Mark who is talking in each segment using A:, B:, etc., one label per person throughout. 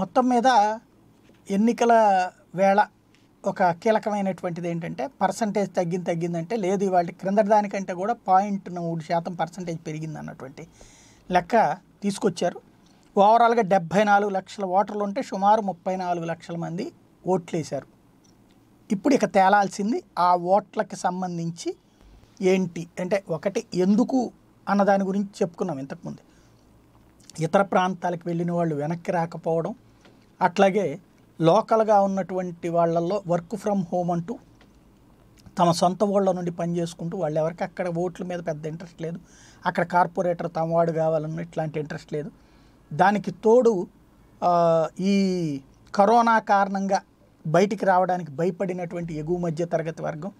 A: మొత్తం మీద ఎన్నికల వేళ ఒక కీలకమైనటువంటిది ఏంటంటే పర్సంటేజ్ తగ్గింది తగ్గిందంటే లేదు ఇవాళ క్రిందటి దానికంటే కూడా పాయింట్ మూడు శాతం పర్సంటేజ్ పెరిగింది అన్నటువంటి లెక్క తీసుకొచ్చారు ఓవరాల్గా డెబ్భై నాలుగు లక్షల ఓటర్లు ఉంటే సుమారు ముప్పై నాలుగు లక్షల మంది ఓట్లు వేశారు ఇప్పుడు ఇక తేలాల్సింది ఆ ఓట్లకి సంబంధించి ఏంటి అంటే ఒకటి ఎందుకు అన్నదాని గురించి చెప్పుకున్నాం ఇంతకుముందు ఇతర ప్రాంతాలకు వెళ్ళిన వాళ్ళు వెనక్కి రాకపోవడం అట్లాగే లోకల్గా ఉన్నటువంటి వాళ్ళల్లో వర్క్ ఫ్రమ్ హోమ్ అంటూ తమ సొంత ఊళ్ళ నుండి పని చేసుకుంటూ వాళ్ళు ఎవరికి అక్కడ ఓట్ల మీద పెద్ద ఇంట్రెస్ట్ లేదు అక్కడ కార్పొరేటర్ తమవాడు కావాలన్న ఇట్లాంటి ఇంట్రెస్ట్ లేదు దానికి తోడు ఈ కరోనా కారణంగా బయటికి రావడానికి భయపడినటువంటి ఎగువ మధ్య తరగతి వర్గం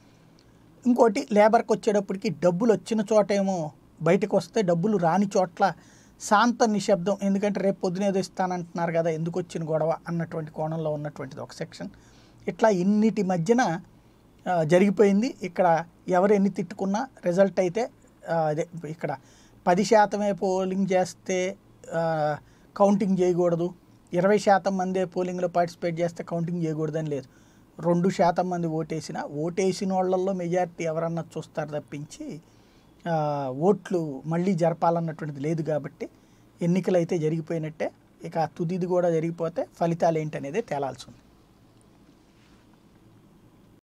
A: ఇంకోటి లేబర్కి వచ్చేటప్పటికి డబ్బులు వచ్చిన చోటేమో బయటకు వస్తే డబ్బులు రాని చోట్ల శాంత నిశ్శబ్దం ఎందుకంటే రేపు పొద్దున ఏదో ఇస్తానంటున్నారు కదా ఎందుకు వచ్చిన గొడవ అన్నటువంటి కోణంలో ఉన్నటువంటిది ఒక సెక్షన్ ఇట్లా ఇన్నిటి మధ్యన జరిగిపోయింది ఇక్కడ ఎవరు ఎన్ని తిట్టుకున్నా రిజల్ట్ అయితే అదే ఇక్కడ పది శాతమే పోలింగ్ చేస్తే కౌంటింగ్ చేయకూడదు ఇరవై శాతం మందే పోలింగ్లో పార్టిసిపేట్ చేస్తే కౌంటింగ్ చేయకూడదని లేదు రెండు శాతం మంది ఓటేసిన ఓటేసిన వాళ్ళల్లో మెజారిటీ ఎవరన్నా చూస్తారు తప్పించి ఓట్లు మళ్ళీ జరపాలన్నటువంటిది లేదు కాబట్టి ఎన్నికలు అయితే జరిగిపోయినట్టే ఇక తుదిది కూడా జరిగిపోతే ఫలితాలు ఏంటనేది తేలాల్సి ఉంది